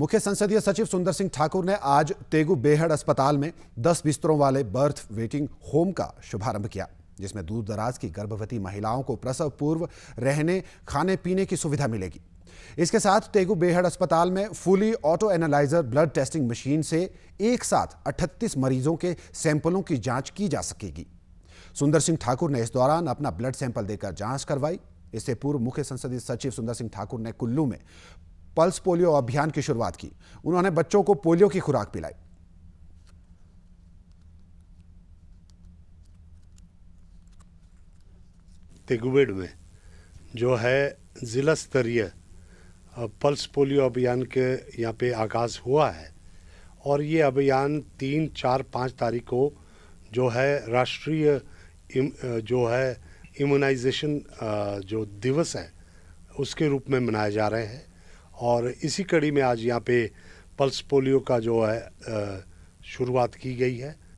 मुख्य संसदीय सचिव सुंदर सिंह ठाकुर ने आज तेगू बेहड़ अस्पताल में 10 बिस्तरों वाले बर्थ वेटिंग होम का शुभारंभ किया जिसमें दूर दराज की गर्भवती महिलाओं को प्रसव पूर्व रहने खाने पीने की सुविधा मिलेगी इसके साथ तेगु बेहड़ अस्पताल में fully auto analyser blood testing machine से एक साथ 38 मरीजों के सैंपलों की जांच की जा सकेगी सुंदर सिंह ठाकुर ने इस दौरान अपना ब्लड सैंपल देकर जांच करवाई इससे पूर्व मुख्य संसदीय सचिव सुंदर सिंह ठाकुर ने कुल्लू में पल्स पोलियो अभियान की शुरुआत की उन्होंने बच्चों को पोलियो की खुराक पिलाई तिगुबेड़ में जो है ज़िला स्तरीय पल्स पोलियो अभियान के यहाँ पे आगाज़ हुआ है और ये अभियान तीन चार पाँच तारीख को जो है राष्ट्रीय जो है इम्यूनाइजेशन जो दिवस है उसके रूप में मनाए जा रहे हैं और इसी कड़ी में आज यहाँ पे पल्स पोलियो का जो है शुरुआत की गई है